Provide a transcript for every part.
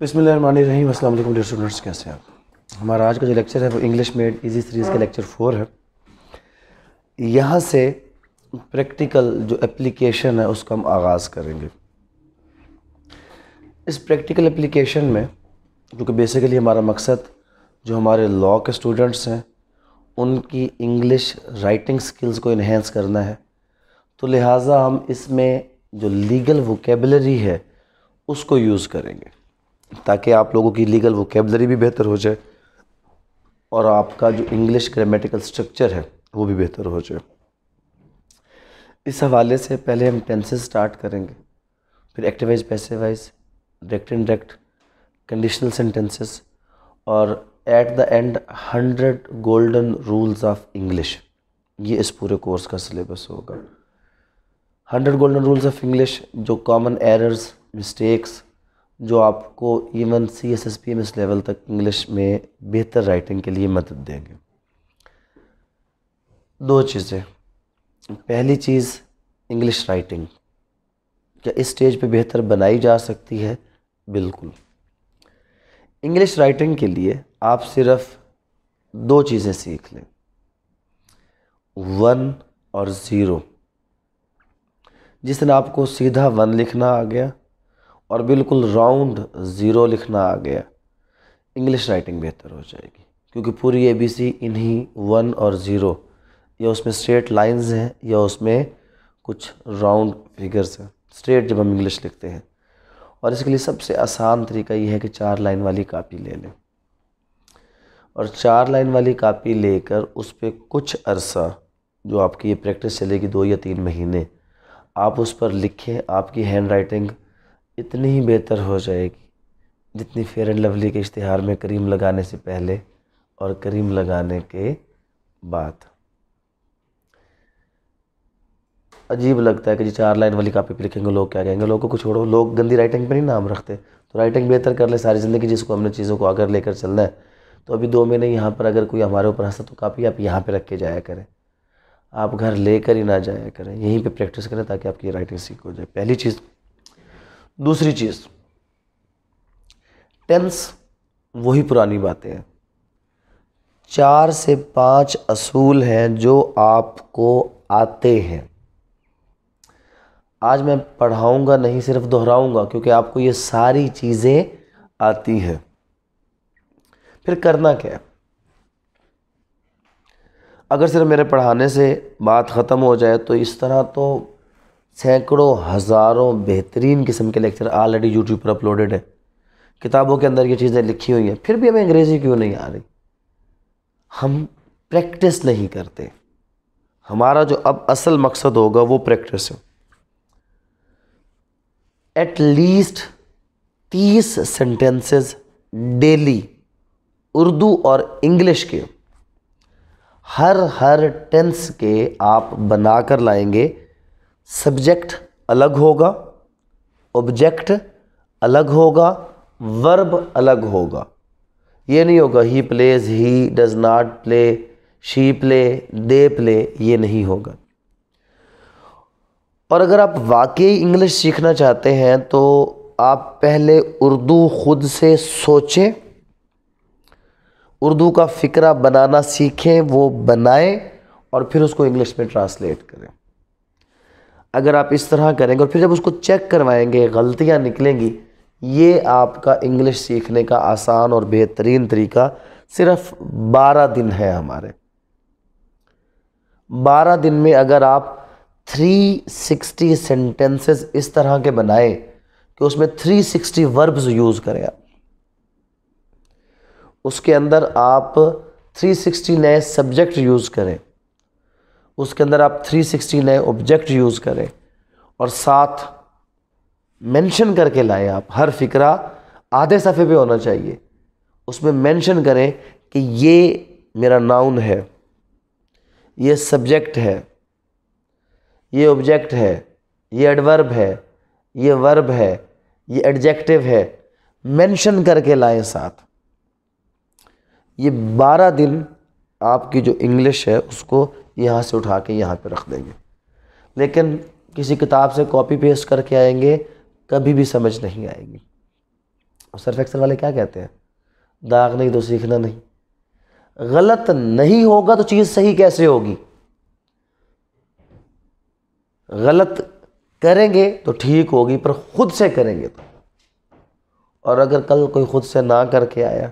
बिसमीम असल स्टूडेंट्स कैसे आप हमारा आज का जो लेक्चर है वो इंग्लिश मेड इजी सीरीज़ का लेक्चर फोर है यहाँ से प्रैक्टिकल जो एप्लीकेशन है उसका हम आगाज़ करेंगे इस प्रैक्टिकल एप्लीकेशन में क्योंकि बेसिकली हमारा मकसद जो हमारे लॉ के स्टूडेंट्स हैं उनकी इंग्लिश राइटिंग स्किल्स को इन्हेंस करना है तो लिहाजा हम इसमें जो लीगल वोकेबलरी है उसको यूज़ करेंगे ताकि आप लोगों की लीगल वोकेबलरी भी बेहतर हो जाए और आपका जो इंग्लिश ग्रामेटिकल स्ट्रक्चर है वो भी बेहतर हो जाए इस हवाले से पहले हम टेंसेस स्टार्ट करेंगे फिर active voice passive voice direct direct conditional sentences और at the end hundred golden rules of English ये इस पूरे कोर्स का सिलेबस होगा hundred golden rules of English जो कॉमन एरर्स मिस्टेक्स जो आपको even C S S P M S level तक इंग्लिश में बेहतर राइटिंग के लिए मदद देंगे दो चीज़ें पहली चीज़ इंग्लिश राइटिंग क्या इस स्टेज पे बेहतर बनाई जा सकती है बिल्कुल इंग्लिश राइटिंग के लिए आप सिर्फ दो चीज़ें सीख लें वन और ज़ीरो जिस दिन आपको सीधा वन लिखना आ गया और बिल्कुल राउंड ज़ीरो लिखना आ गया इंग्लिश राइटिंग बेहतर हो जाएगी क्योंकि पूरी ए बी सी इन्हीं वन और ज़ीरो या उसमें स्ट्रेट लाइंस हैं या उसमें कुछ राउंड फिगर्स हैं स्ट्रेट जब हम इंग्लिश लिखते हैं और इसके लिए सबसे आसान तरीका ये है कि चार लाइन वाली कापी ले लें और चार लाइन वाली कापी लेकर उस पर कुछ अरसा जो आपकी ये प्रैक्टिस चलेगी दो या तीन महीने आप उस पर लिखें आपकी हैंड राइटिंग इतनी ही बेहतर हो जाएगी जितनी फेयर एंड लवली के इश्तहार में करीम लगाने से पहले और करीम लगाने के बाद अजीब लगता है कि जी चार लाइन वाली कापी पर लिखेंगे लोग क्या कहेंगे लोगों को छोड़ो लोग गंदी राइटिंग पर नहीं नाम रखते तो राइटिंग बेहतर कर ले सारी ज़िंदगी जिसको हमने चीज़ों को अगर लेकर चलना है तो अभी दो महीने यहाँ पर अगर कोई हमारे ऊपर हंसा तो कापी आप यहाँ पर रख के जाया करें आप घर लेकर ही ना जाया करें यहीं पर प्रैक्टिस करें ताकि आपकी राइटिंग सीख हो जाए पहली चीज़ दूसरी चीज़ टेंस वही पुरानी बातें हैं चार से पांच असूल हैं जो आपको आते हैं आज मैं पढ़ाऊंगा नहीं सिर्फ दोहराऊंगा क्योंकि आपको ये सारी चीज़ें आती हैं फिर करना क्या है अगर सिर्फ मेरे पढ़ाने से बात ख़त्म हो जाए तो इस तरह तो सैकड़ों हज़ारों बेहतरीन किस्म के लेक्चर ऑलरेडी यूट्यूब पर अपलोडेड है किताबों के अंदर ये चीज़ें लिखी हुई हैं फिर भी हमें अंग्रेज़ी क्यों नहीं आ रही हम प्रैक्टिस नहीं करते हमारा जो अब असल मकसद होगा वो प्रैक्टिस है एट लीस्ट तीस सेंटेंसेस डेली उर्दू और इंग्लिश के हर हर टेंस के आप बनाकर लाएंगे सब्जेक्ट अलग होगा ऑब्जेक्ट अलग होगा वर्ब अलग होगा ये नहीं होगा he plays he does not play she play they play ये नहीं होगा और अगर आप वाकई इंग्लिश सीखना चाहते हैं तो आप पहले उर्दू ख़ुद से सोचें उर्दू का फ़िक्रा बनाना सीखें वो बनाएं और फिर उसको इंग्लिश में ट्रांसलेट करें अगर आप इस तरह करेंगे और फिर जब उसको चेक करवाएंगे गलतियाँ निकलेंगी ये आपका इंग्लिश सीखने का आसान और बेहतरीन तरीका सिर्फ बारह दिन है हमारे बारह दिन में अगर आप थ्री सिक्सटी सेंटेंसेस इस तरह के बनाए कि उसमें थ्री सिक्सटी वर्ब्स यूज़ करें आप उसके अंदर आप थ्री सिक्सटी नए सब्जेक्ट यूज़ करें उसके अंदर आप 360 नए ऑब्जेक्ट यूज़ करें और साथ मेंशन करके लाए आप हर फिक्रा आधे सफ़े पे होना चाहिए उसमें मेंशन करें कि ये मेरा नाउन है ये सब्जेक्ट है ये ऑब्जेक्ट है ये एडवर्ब है ये वर्ब है ये एडजेक्टिव है मेंशन करके लाएं साथ ये बारह दिन आपकी जो इंग्लिश है उसको यहाँ से उठा के यहाँ पर रख देंगे लेकिन किसी किताब से कॉपी पेस्ट करके आएंगे कभी भी समझ नहीं आएगी और सर्फ एक्सल वाले क्या कहते हैं दाग नहीं तो सीखना नहीं गलत नहीं होगा तो चीज़ सही कैसे होगी गलत करेंगे तो ठीक होगी पर ख़ुद से करेंगे तो और अगर कल कोई ख़ुद से ना करके आया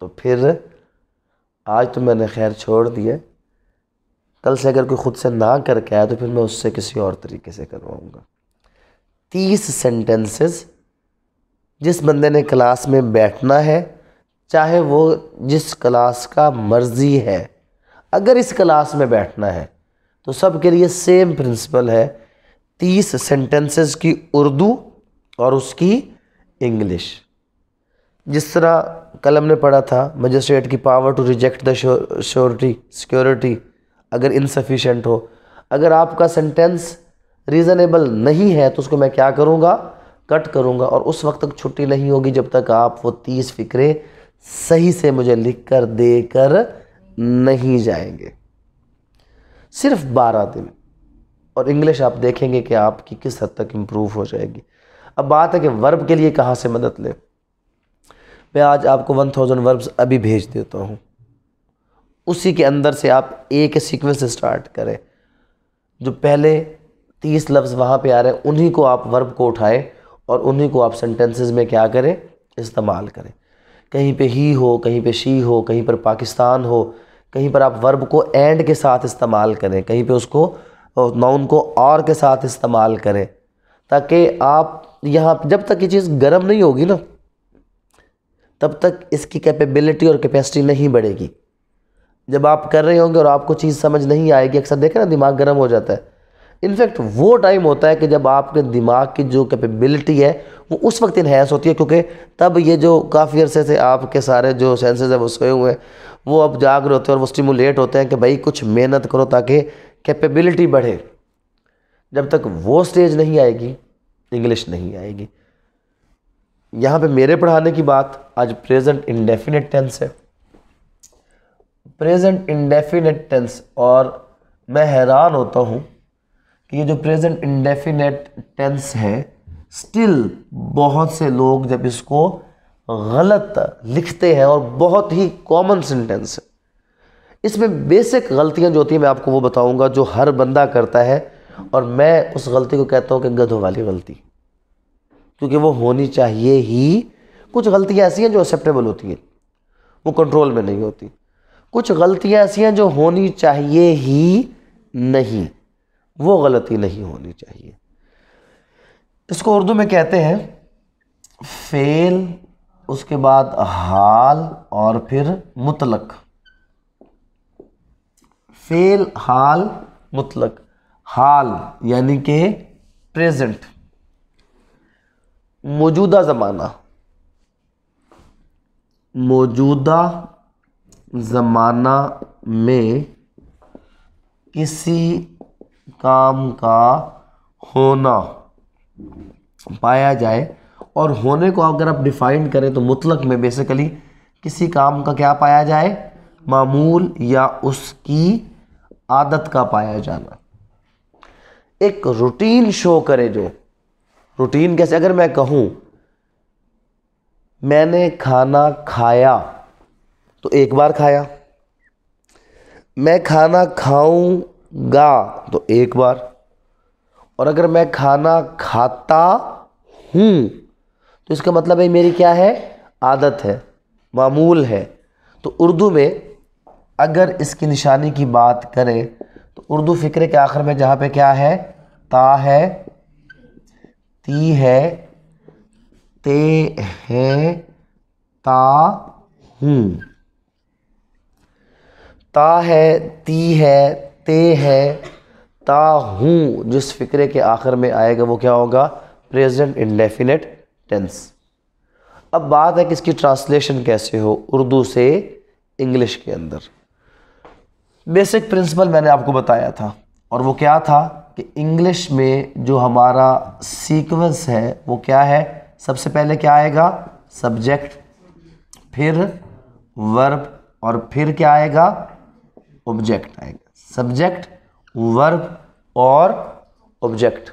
तो फिर आज तो मैंने खैर छोड़ दिया कल से अगर कोई ख़ुद से ना करके आया तो फिर मैं उससे किसी और तरीके से करवाऊँगा तीस सेंटेंसेस जिस बंदे ने क्लास में बैठना है चाहे वो जिस क्लास का मर्ज़ी है अगर इस क्लास में बैठना है तो सब के लिए सेम प्रिंसिपल है तीस सेंटेंसेस की उर्दू और उसकी इंग्लिश जिस तरह कलम ने पढ़ा था मजिस्ट्रेट की power to reject the surety security अगर इनसफिशेंट हो अगर आपका सेंटेंस रीज़नेबल नहीं है तो उसको मैं क्या करूँगा कट करूँगा और उस वक्त तक छुट्टी नहीं होगी जब तक आप वो तीस फिक्रे सही से मुझे लिख कर दे कर नहीं जाएंगे सिर्फ बारह दिन और इंग्लिश आप देखेंगे कि आपकी किस हद तक इम्प्रूव हो जाएगी अब बात है कि वर्ब के लिए कहाँ से मदद लें मैं आज आपको वन थाउजेंड वर्ब्स अभी भेज देता हूँ उसी के अंदर से आप एक सीक्वेंस स्टार्ट करें जो पहले तीस लफ्ज़ वहाँ पे आ रहे हैं उन्हीं को आप वर्ब को उठाएं और उन्हीं को आप सेंटेंसेस में क्या करें इस्तेमाल करें कहीं पे ही हो कहीं पे शी हो कहीं पर पाकिस्तान हो कहीं पर आप वर्ब को एंड के साथ इस्तेमाल करें कहीं पे उसको नाउन को और के साथ इस्तेमाल करें ताकि आप यहाँ जब तक ये चीज़ गर्म नहीं होगी ना तब तक इसकी कैपेबिलिटी और कैपेसिटी नहीं बढ़ेगी जब आप कर रहे होंगे और आपको चीज़ समझ नहीं आएगी अक्सर देखें ना दिमाग गर्म हो जाता है इनफैक्ट वो टाइम होता है कि जब आपके दिमाग की जो कैपेबिलिटी है वो उस वक्त इन्हेंस होती है क्योंकि तब ये जो काफ़ी अरसे से आपके सारे जो सेंसेस हैं वो सोए हुए हैं वो अब जाग रहे होते हैं और वो स्टिमुलेट होते हैं कि भाई कुछ मेहनत करो ताकि कैपेबिलिटी बढ़े जब तक वो स्टेज नहीं आएगी इंग्लिश नहीं आएगी यहाँ पे मेरे पढ़ाने की बात आज प्रेजेंट इंडेफिनेट टेंस है प्रेजेंट इंडेफिनेट टेंस और मैं हैरान होता हूँ कि ये जो प्रेजेंट इंडेफिनेट टेंस है स्टिल बहुत से लोग जब इसको गलत लिखते हैं और बहुत ही कॉमन सेंटेंस है इसमें बेसिक गलतियाँ जो होती हैं मैं आपको वो बताऊँगा जो हर बंदा करता है और मैं उस गलती को कहता हूँ कि गधों वाली गलती क्योंकि वो होनी चाहिए ही कुछ गलतियाँ ऐसी हैं जो एक्सेप्टेबल होती हैं वो कंट्रोल में नहीं होती कुछ गलतियाँ ऐसी हैं जो होनी चाहिए ही नहीं वो गलती नहीं होनी चाहिए इसको उर्दू में कहते हैं फेल उसके बाद हाल और फिर मुतलक फेल हाल मुतलक हाल यानी कि प्रेजेंट मौजूदा ज़माना मौजूदा ज़माना में किसी काम का होना पाया जाए और होने को अगर आप डिफाइन करें तो मुतलक में बेसिकली किसी काम का क्या पाया जाए मामूल या उसकी आदत का पाया जाना एक रूटीन शो करे जो रूटीन कैसे अगर मैं कहूँ मैंने खाना खाया तो एक बार खाया मैं खाना खाऊंगा तो एक बार और अगर मैं खाना खाता हूँ तो इसका मतलब है मेरी क्या है आदत है मामूल है तो उर्दू में अगर इसकी निशानी की बात करें तो उर्दू फ़िक्र के आखिर में जहाँ पे क्या है ता है ती है ते है ता हूँ ता है ती है ते है ता हूँ जिस फ़िक्रे के आखिर में आएगा वो क्या होगा प्रेजेंट डेफिनेट टेंस अब बात है कि इसकी ट्रांसलेशन कैसे हो उर्दू से इंग्लिश के अंदर बेसिक प्रिंसिपल मैंने आपको बताया था और वो क्या था कि इंग्लिश में जो हमारा सीक्वेंस है वो क्या है सबसे पहले क्या आएगा सब्जेक्ट फिर वर्ब और फिर क्या आएगा ऑब्जेक्ट आएगा सब्जेक्ट वर्ब और ऑब्जेक्ट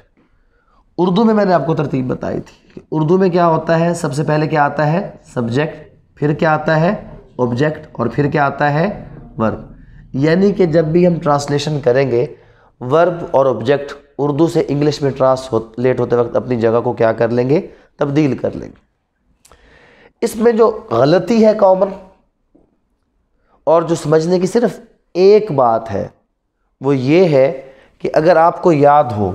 उर्दू में मैंने आपको तरतीब बताई थी उर्दू में क्या होता है सबसे पहले क्या आता है सब्जेक्ट फिर क्या आता है ऑब्जेक्ट और फिर क्या आता है वर्ब यानी कि जब भी हम ट्रांसलेशन करेंगे वर्ब और ऑब्जेक्ट उर्दू से इंग्लिश में ट्रांसलेट होते वक्त अपनी जगह को क्या कर लेंगे तब्दील कर लेंगे इसमें जो गलती है कॉमन और जो समझने की सिर्फ एक बात है वो ये है कि अगर आपको याद हो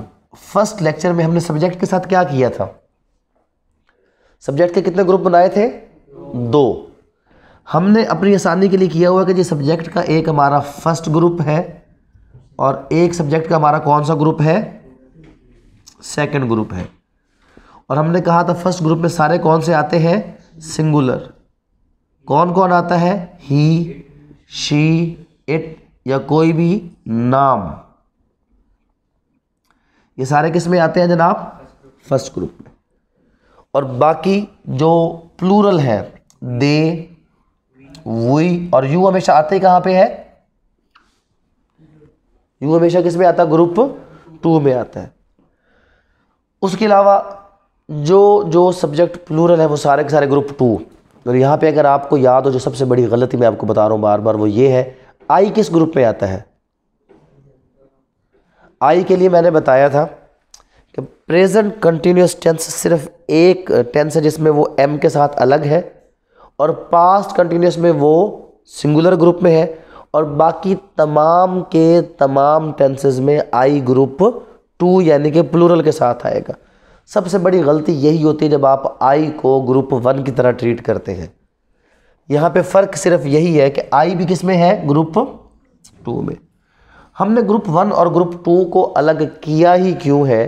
फर्स्ट लेक्चर में हमने सब्जेक्ट के साथ क्या किया था सब्जेक्ट के कितने ग्रुप बनाए थे दो हमने अपनी आसानी के लिए किया हुआ कि जी सब्जेक्ट का एक हमारा फर्स्ट ग्रुप है और एक सब्जेक्ट का हमारा कौन सा ग्रुप है सेकंड ग्रुप है और हमने कहा था फर्स्ट ग्रुप में सारे कौन से आते हैं सिंगुलर कौन कौन आता है ही शी इट या कोई भी नाम ये सारे किस में आते हैं जनाब फर्स्ट ग्रुप में और बाकी जो प्लूरल है दे वी और यू हमेशा आते कहाँ पे है यू हमेशा किस में आता है ग्रुप टू में आता है उसके अलावा जो जो सब्जेक्ट प्लूरल है वो सारे के सारे ग्रुप टू और यहाँ पे अगर आपको याद हो जो सबसे बड़ी गलती मैं आपको बता रहा हूँ बार बार वो ये है आई किस ग्रुप में आता है आई के लिए मैंने बताया था कि प्रेजेंट कंटिन्यूस टेंस सिर्फ एक टेंस है जिसमें वो एम के साथ अलग है और पास्ट कंटिन्यूस में वो सिंगुलर ग्रुप में है और बाकी तमाम के तमाम टेंसेज में आई ग्रुप टू यानी कि प्लूरल के साथ आएगा सबसे बड़ी गलती यही होती है जब आप आई को ग्रुप वन की तरह ट्रीट करते हैं यहाँ पे फ़र्क सिर्फ यही है कि आई भी किस में है ग्रुप टू में हमने ग्रुप वन और ग्रुप टू को अलग किया ही क्यों है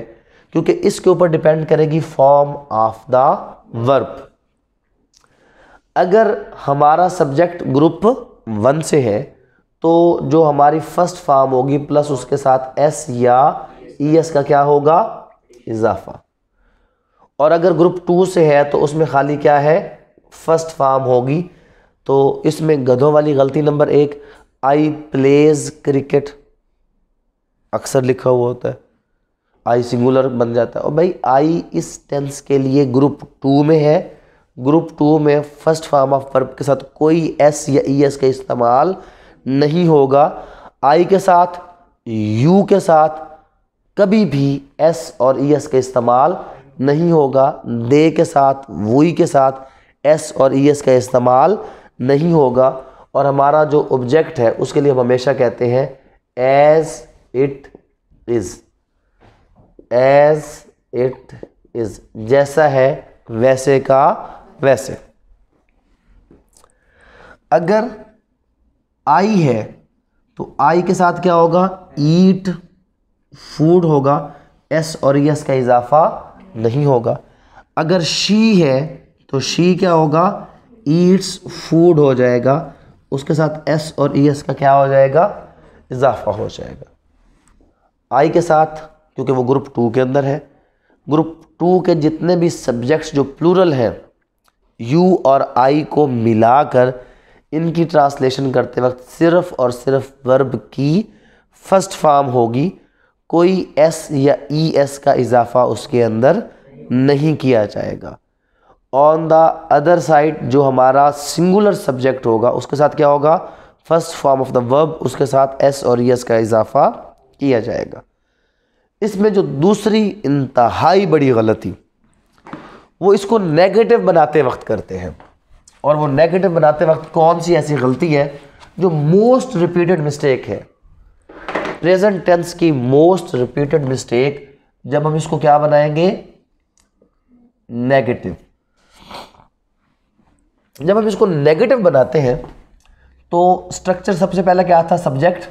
क्योंकि इसके ऊपर डिपेंड करेगी फॉर्म ऑफ द वर्ब अगर हमारा सब्जेक्ट ग्रुप वन से है तो जो हमारी फर्स्ट फार्म होगी प्लस उसके साथ एस या ई e एस का क्या होगा इजाफा और अगर ग्रुप टू से है तो उसमें खाली क्या है फर्स्ट फार्म होगी तो इसमें गधों वाली गलती नंबर एक आई प्लेज क्रिकेट अक्सर लिखा हुआ होता है आई सिंगुलर बन जाता है और भाई आई इस टेंस के लिए ग्रुप टू में है ग्रुप टू में फर्स्ट फार्म ऑफ वर्ब के साथ कोई एस या ई e एस का इस्तेमाल नहीं होगा आई के साथ यू के साथ कभी भी एस और ई एस का इस्तेमाल नहीं होगा दे के साथ वुई के साथ एस और ई एस का इस्तेमाल नहीं होगा और हमारा जो ऑब्जेक्ट है उसके लिए हम हमेशा कहते हैं as it is as it is जैसा है वैसे का वैसे अगर आई है तो आई के साथ क्या होगा ईट फूड होगा एस और यस e का इजाफा नहीं होगा अगर शी है तो शी क्या होगा ईट्स फूड हो जाएगा उसके साथ एस और ई e एस का क्या हो जाएगा इजाफा हो जाएगा आई के साथ क्योंकि वो ग्रुप टू के अंदर है ग्रुप टू के जितने भी सब्जेक्ट्स जो प्लूरल हैं यू और आई को मिलाकर इनकी ट्रांसलेशन करते वक्त सिर्फ और सिर्फ वर्ब की फर्स्ट फॉर्म होगी कोई एस या ई एस का इजाफा उसके अंदर नहीं किया जाएगा ऑन द अदर साइड जो हमारा सिंगुलर सब्जेक्ट होगा उसके साथ क्या होगा first form of the verb उसके साथ एस और एस e का इजाफा किया जाएगा इसमें जो दूसरी इंतहाई बड़ी गलती वो इसको नेगेटिव बनाते वक्त करते हैं और वो नेगेटिव बनाते वक्त कौन सी ऐसी गलती है जो मोस्ट रिपीटेड मिस्टेक है प्रेजेंट टेंस की मोस्ट रिपीटेड मिस्टेक जब हम इसको क्या बनाएंगे नेगेटिव जब हम इसको नेगेटिव बनाते हैं तो स्ट्रक्चर सबसे पहले क्या था सब्जेक्ट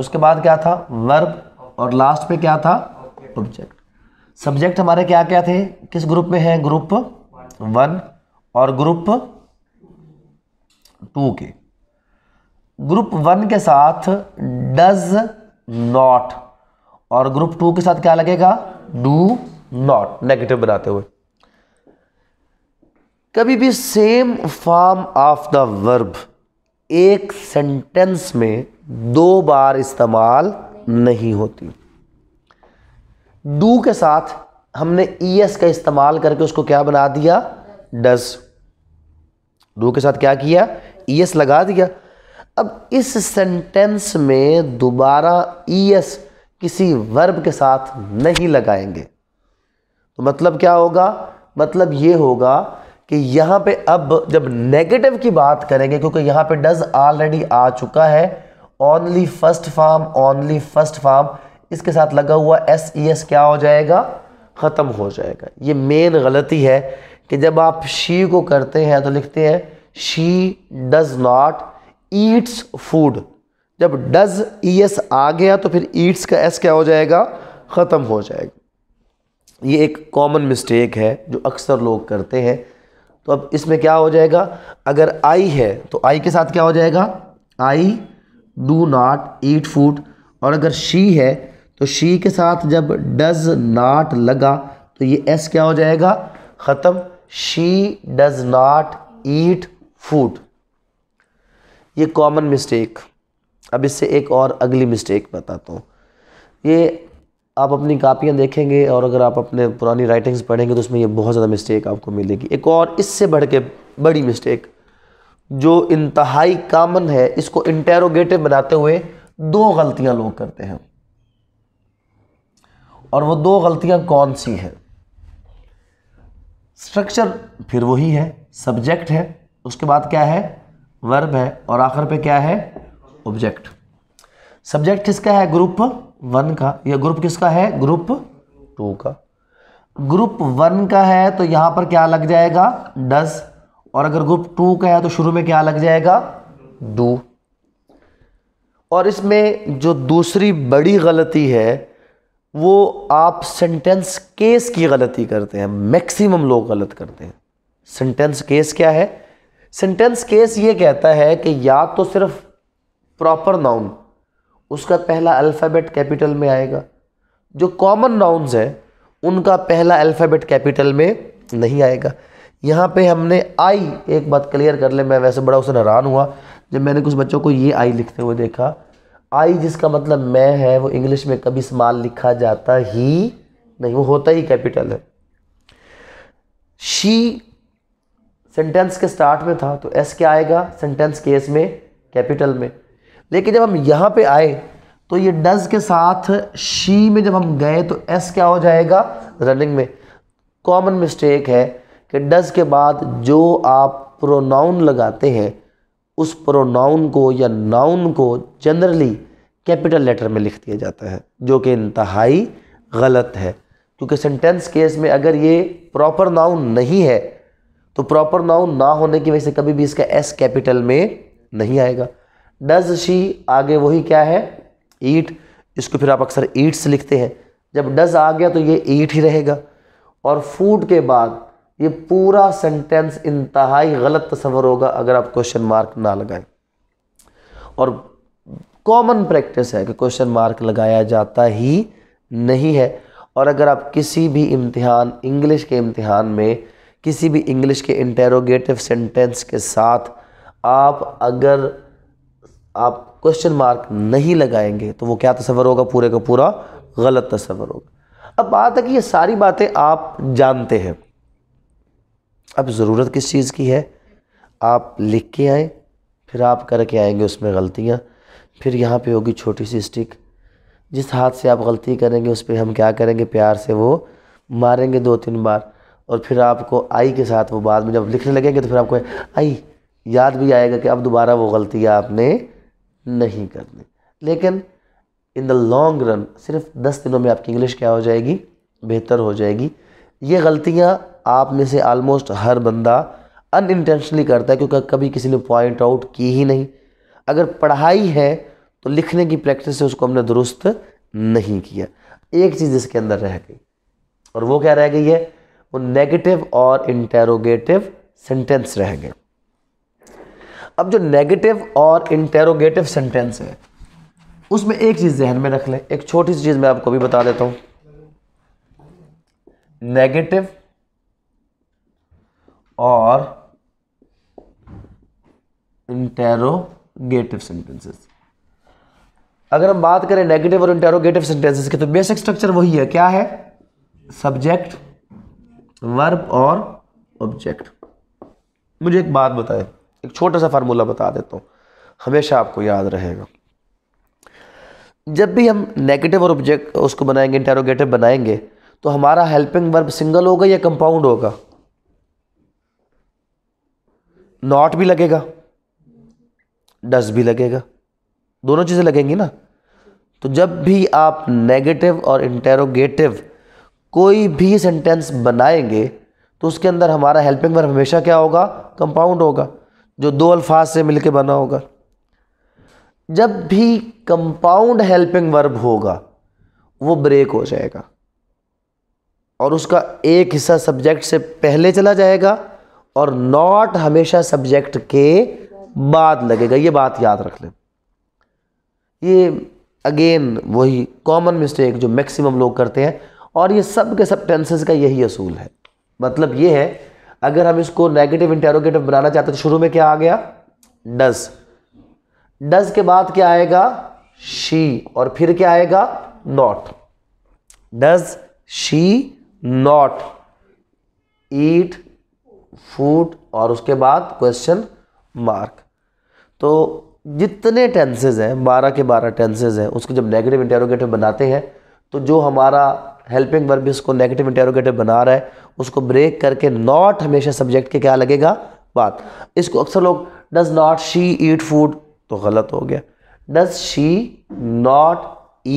उसके बाद क्या था वर्ब और लास्ट पे क्या था ऑब्जेक्ट सब्जेक्ट हमारे क्या क्या थे किस ग्रुप में है ग्रुप वन और ग्रुप टू के ग्रुप वन के साथ डज नॉट और ग्रुप टू के साथ क्या लगेगा डू नॉट नेगेटिव बनाते हुए कभी भी same form of the verb एक सेंटेंस में दो बार इस्तेमाल नहीं होती डू के साथ हमने ई एस का इस्तेमाल करके उसको क्या बना दिया डज डू के साथ क्या किया ई e एस लगा दिया अब इस सेंटेंस में दोबारा ई e एस किसी वर्ब के साथ नहीं लगाएंगे तो मतलब क्या होगा मतलब ये होगा कि यहाँ पे अब जब नेगेटिव की बात करेंगे क्योंकि यहाँ पे डज ऑलरेडी आ चुका है only first form only first form इसके साथ लगा हुआ एस ई एस क्या हो जाएगा ख़त्म हो जाएगा ये मेन गलती है कि जब आप शी को करते हैं तो लिखते हैं she does not eats food जब डज ई एस आ गया तो फिर ईट्स का एस क्या हो जाएगा ख़त्म हो जाएगा ये एक कॉमन मिस्टेक है जो अक्सर लोग करते हैं तो अब इसमें क्या हो जाएगा अगर आई है तो आई के साथ क्या हो जाएगा I do not eat food और अगर शी है तो शी के साथ जब डज नाट लगा तो ये एस क्या हो जाएगा ख़त्म she does not eat food ये कॉमन मिस्टेक अब इससे एक और अगली मिस्टेक बताता हूँ ये आप अपनी कापियाँ देखेंगे और अगर आप अपने पुरानी राइटिंग्स पढ़ेंगे तो उसमें ये बहुत ज़्यादा मिस्टेक आपको मिलेगी एक और इससे बढ़ के बड़ी मिस्टेक जो इंतहाई कामन है इसको इंटेरोगेटिव बनाते हुए दो गलतियाँ लोग करते हैं और वो दो गलतियाँ कौन सी हैं स्ट्रक्चर फिर वही है सब्जेक्ट है उसके बाद क्या है वर्ब है और आखिर पे क्या है ऑब्जेक्ट सब्जेक्ट किसका है ग्रुप वन का या ग्रुप किसका है ग्रुप टू का ग्रुप वन का है तो यहाँ पर क्या लग जाएगा डस और अगर ग्रुप टू का है तो शुरू में क्या लग जाएगा डू और इसमें जो दूसरी बड़ी गलती है वो आप सेंटेंस केस की गलती करते हैं मैक्सिमम लोग गलत करते हैं सेंटेंस केस क्या है सेंटेंस केस ये कहता है कि या तो सिर्फ प्रॉपर नाउन उसका पहला अल्फ़ाबेट कैपिटल में आएगा जो कॉमन नाउन्स हैं उनका पहला अल्फ़ाबेट कैपिटल में नहीं आएगा यहाँ पे हमने आई एक बात क्लियर कर ले मैं वैसे बड़ा उसे हैरान हुआ जब मैंने कुछ बच्चों को ये आई लिखते हुए देखा आई जिसका मतलब मैं है वो इंग्लिश में कभी इस्तेमाल लिखा जाता ही नहीं वो होता ही कैपिटल है शी सेंटेंस के स्टार्ट में था तो एस क्या आएगा सेंटेंस केस में कैपिटल में लेकिन जब हम यहाँ पे आए तो ये डज के साथ शी में जब हम गए तो एस क्या हो जाएगा रनिंग में कॉमन मिस्टेक है कि डज के बाद जो आप प्रोनाउन लगाते हैं उस प्रोनाउन को या नाउन को जनरली कैपिटल लेटर में लिख दिया जाता है जो कि इंतहाई गलत है क्योंकि सेंटेंस केस में अगर ये प्रॉपर नाउन नहीं है तो प्रॉपर नाउन ना होने की वजह से कभी भी इसका एस कैपिटल में नहीं आएगा डज शी आगे वही क्या है ईट इसको फिर आप अक्सर ईट्स लिखते हैं जब डज आ गया तो ये ईट ही रहेगा और फूड के बाद ये पूरा सेंटेंस इंतहाई गलत तस्वर होगा अगर आप क्वेश्चन मार्क ना लगाएं और कॉमन प्रैक्टिस है कि क्वेश्चन मार्क लगाया जाता ही नहीं है और अगर आप किसी भी इम्तिहान इंग्लिश के इम्तिहान में किसी भी इंग्लिश के इंटेरोगेटिव सेंटेंस के साथ आप अगर आप क्वेश्चन मार्क नहीं लगाएंगे तो वो क्या तस्वर होगा पूरे का पूरा गलत तस्वर होगा अब बात है कि ये सारी बातें आप जानते हैं अब ज़रूरत किस चीज़ की है आप लिख के आए फिर आप करके आएंगे उसमें गलतियाँ फिर यहाँ पे होगी छोटी सी स्टिक जिस हाथ से आप गलती करेंगे उस पर हम क्या करेंगे प्यार से वो मारेंगे दो तीन बार और फिर आपको आई के साथ वो बाद में जब लिखने लगेंगे तो फिर आपको आई याद भी आएगा कि अब दोबारा वो गलतियाँ आपने नहीं करनी लेकिन इन द लॉन्ग रन सिर्फ दस दिनों में आपकी इंग्लिश क्या हो जाएगी बेहतर हो जाएगी ये गलतियाँ आप में से आलमोस्ट हर बंदा अनइंटेंशनली करता है क्योंकि कभी किसी ने पॉइंट आउट की ही नहीं अगर पढ़ाई है तो लिखने की प्रैक्टिस से उसको हमने दुरुस्त नहीं किया एक चीज़ इसके अंदर रह गई और वो क्या रह गई है वो नेगेटिव और इंटेरोगेटिव सेंटेंस रहेंगे अब जो नेगेटिव और इंटेरोगेटिव सेंटेंस है उसमें एक चीज़ जहन में रख लें एक छोटी सी चीज़ मैं आपको भी बता देता हूं नेगेटिव और इंटेरोगेटिव सेंटेंसेस अगर हम बात करें नेगेटिव और इंटेरोगेटिव सेंटेंसेस की तो बेसिक स्ट्रक्चर वही है क्या है सब्जेक्ट वर्ब और ऑब्जेक्ट मुझे एक बात बताए एक छोटा सा फार्मूला बता देता हूँ हमेशा आपको याद रहेगा जब भी हम नेगेटिव और ऑब्जेक्ट उसको बनाएंगे इंटेरोगेटिव बनाएंगे तो हमारा हेल्पिंग वर्ब सिंगल होगा या कंपाउंड होगा नॉट भी लगेगा डस भी लगेगा दोनों चीज़ें लगेंगी ना तो जब भी आप नेगेटिव और इंटेरोगेटिव कोई भी सेंटेंस बनाएंगे तो उसके अंदर हमारा हेल्पिंग वर्ब हमेशा क्या होगा कंपाउंड होगा जो दो अल्फाज से मिलके बना होगा जब भी कंपाउंड हेल्पिंग वर्ब होगा वो ब्रेक हो जाएगा और उसका एक हिस्सा सब्जेक्ट से पहले चला जाएगा और नॉट हमेशा सब्जेक्ट के बाद लगेगा ये बात याद रख लें ये अगेन वही कॉमन मिस्टेक जो मैक्सिमम लोग करते हैं और ये सब के सब टेंसेज का यही असूल है मतलब ये है अगर हम इसको नेगेटिव इंटेरोगेटिव बनाना चाहते तो शुरू में क्या आ गया डज डज के बाद क्या आएगा शी और फिर क्या आएगा not does she not eat food और उसके बाद क्वेश्चन मार्क तो जितने टेंसेज हैं बारह के बारह टेंसेज हैं उसको जब नेगेटिव इंटेरोगेटिव बनाते हैं तो जो हमारा हेल्पिंग वर्ब भी उसको नेगेटिव इंटेरोगेटिव बना रहा है उसको ब्रेक करके नॉट हमेशा सब्जेक्ट के क्या लगेगा बात इसको अक्सर लोग does not she eat food तो गलत हो गया does she not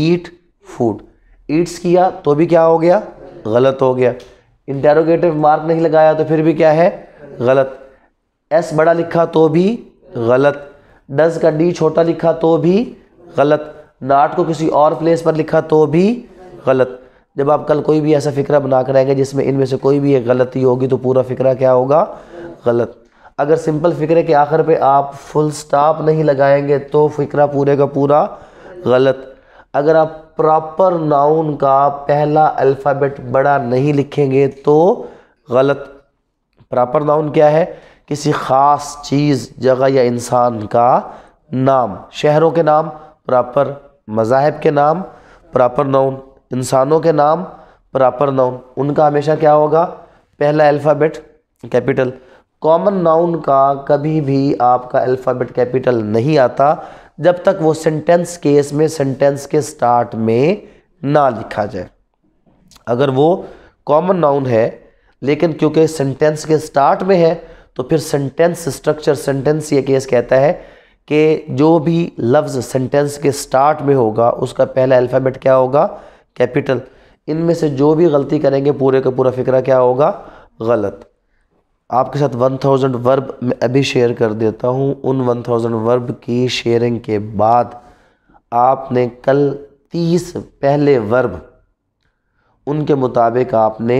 eat food eats किया तो भी क्या हो गया गलत हो गया इंटेरोगेटिव मार्क नहीं लगाया तो फिर भी क्या है गलत एस बड़ा लिखा तो भी गलत डज का डी छोटा लिखा तो भी गलत नाट को किसी और प्लेस पर लिखा तो भी गलत जब आप कल कोई भी ऐसा फ़िक्रा बना कर आएंगे जिसमें इनमें से कोई भी एक गलती होगी तो पूरा फ़िक्रा क्या होगा गलत अगर सिंपल फ़िक्रे के आखिर पे आप फुल स्टॉप नहीं लगाएंगे तो फ़िक्रा पूरे का पूरा गलत अगर आप प्रॉपर नाउन का पहला अल्फ़ाबेट बड़ा नहीं लिखेंगे तो गलत प्रॉपर नाउन क्या है किसी ख़ास चीज़ जगह या इंसान का नाम शहरों के नाम प्रॉपर मज़ाहब के नाम प्रॉपर नाउन इंसानों के नाम प्रॉपर नाउन उनका हमेशा क्या होगा पहला अल्फ़ाबेट कैपिटल कॉमन नाउन का कभी भी आपका अल्फ़ाबेट कैपिटल नहीं आता जब तक वो सेंटेंस केस में सेंटेंस के स्टार्ट में ना लिखा जाए अगर वो कॉमन नाउन है लेकिन क्योंकि सेंटेंस के स्टार्ट में है तो फिर सेंटेंस स्ट्रक्चर सेंटेंस ये केस कहता है कि जो भी लफ्ज़ सेंटेंस के स्टार्ट में होगा उसका पहला अल्फ़ाबेट क्या होगा कैपिटल इनमें से जो भी गलती करेंगे पूरे का पूरा फ़िक्रा क्या होगा गलत आपके साथ वन थाउजेंड वर्ब मैं अभी शेयर कर देता हूँ उन वन थाउजेंड वर्ब की शेयरिंग के बाद आपने कल तीस पहले वर्ब उनके मुताबिक आपने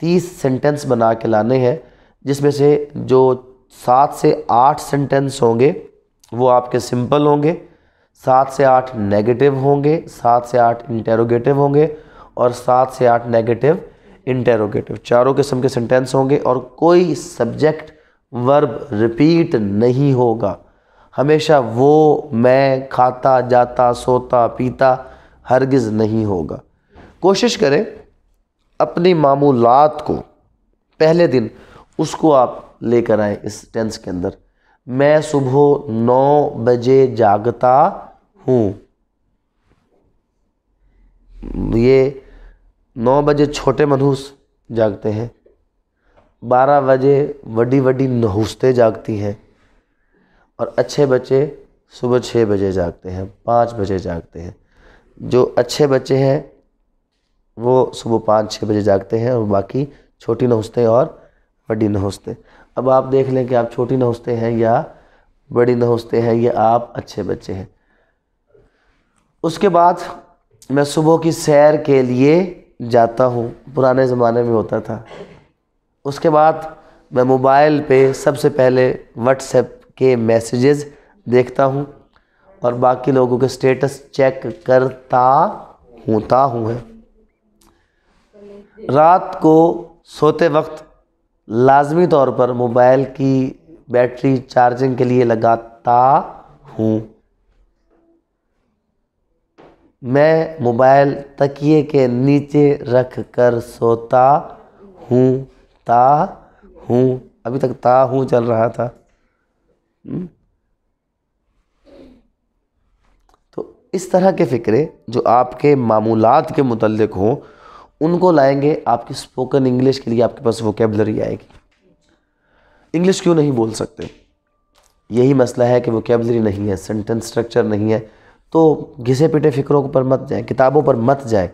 तीस सेंटेंस बना के लाने हैं जिसमें से जो सात से आठ सेंटेंस होंगे वो आपके सिंपल होंगे सात से आठ नेगेटिव होंगे सात से आठ इंटेरोगेटिव होंगे और सात से आठ नेगेटिव इंटेरोगेटिव चारों किस्म के सेंटेंस होंगे और कोई सब्जेक्ट वर्ब रिपीट नहीं होगा हमेशा वो मैं खाता जाता सोता पीता हरगिज़ नहीं होगा कोशिश करें अपनी मामूलात को पहले दिन उसको आप लेकर आए इस टेंस के अंदर मैं सुबह नौ बजे जागता हूँ ये नौ बजे छोटे मनहूस जागते हैं बारह बजे वडी वडी नहुस्तें जागती हैं और अच्छे बच्चे सुबह छः बजे जागते हैं पाँच बजे जागते हैं जो अच्छे बच्चे हैं वो सुबह पाँच छः बजे जागते हैं और बाकी छोटी नहुस्तें और बड़ी नहुस्तें अब आप देख लें कि आप छोटी नहुसते हैं या बड़ी नहुसते हैं या आप अच्छे बच्चे हैं उसके बाद मैं सुबह की सैर के लिए जाता हूँ पुराने ज़माने में होता था उसके बाद मैं मोबाइल पे सबसे पहले व्हाट्सएप के मैसेजेस देखता हूँ और बाकी लोगों के स्टेटस चेक करता होता हूँ है रात को सोते वक्त लाजमी तौर पर मोबाइल की बैटरी चार्जिंग के लिए लगाता हूँ मैं मोबाइल तकिए के नीचे रख कर सोता हूँ ता हूँ अभी तक ता हूँ चल रहा था हम्म। तो इस तरह के फ़िक्रे जो आपके मामूलात के मुतलक हों उनको लाएंगे आपकी स्पोकन इंग्लिश के लिए आपके पास वोकेबलरी आएगी इंग्लिश क्यों नहीं बोल सकते यही मसला है कि वोकेबलरी नहीं है सेंटेंस स्ट्रक्चर नहीं है तो घिसे पिटे फ़िक्रों पर मत जाए किताबों पर मत जाए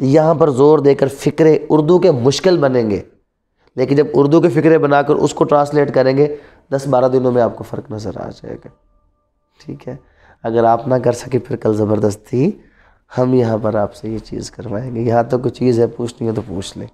यहाँ पर ज़ोर देकर फ़िक्रे उर्दू के मुश्किल बनेंगे लेकिन जब उर्दू के फ़िक्रे बनाकर उसको ट्रांसलेट करेंगे दस बारह दिनों में आपको फ़र्क नज़र आ जाएगा ठीक है अगर आप ना कर सके फिर कल ज़बरदस्ती हम यहाँ पर आपसे ये चीज़ करवाएंगे यहाँ तो कोई चीज़ है पूछनी है तो पूछ लें